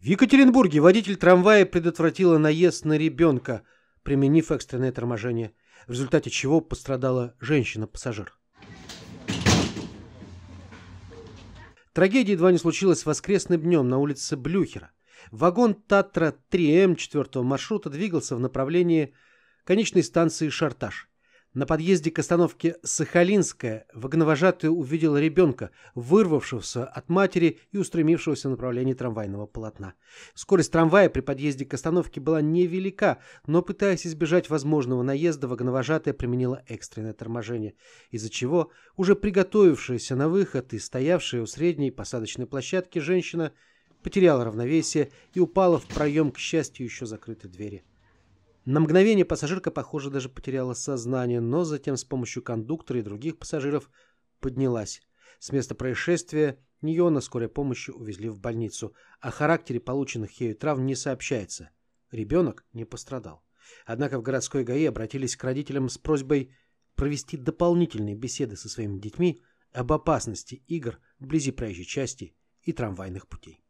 В Екатеринбурге водитель трамвая предотвратила наезд на ребенка, применив экстренное торможение, в результате чего пострадала женщина-пассажир. Трагедия едва не случилась воскресным днем на улице Блюхера. Вагон Татра 3М 4 маршрута двигался в направлении конечной станции Шартаж. На подъезде к остановке Сахалинская вагоновожатый увидел ребенка, вырвавшегося от матери и устремившегося в направлении трамвайного полотна. Скорость трамвая при подъезде к остановке была невелика, но, пытаясь избежать возможного наезда, вагоновожатая применила экстренное торможение, из-за чего уже приготовившаяся на выход и стоявшая у средней посадочной площадки женщина потеряла равновесие и упала в проем, к счастью, еще закрытой двери. На мгновение пассажирка, похоже, даже потеряла сознание, но затем с помощью кондуктора и других пассажиров поднялась. С места происшествия Нее на скорой помощи увезли в больницу. О характере полученных ею травм не сообщается. Ребенок не пострадал. Однако в городской ГАИ обратились к родителям с просьбой провести дополнительные беседы со своими детьми об опасности игр вблизи проезжей части и трамвайных путей.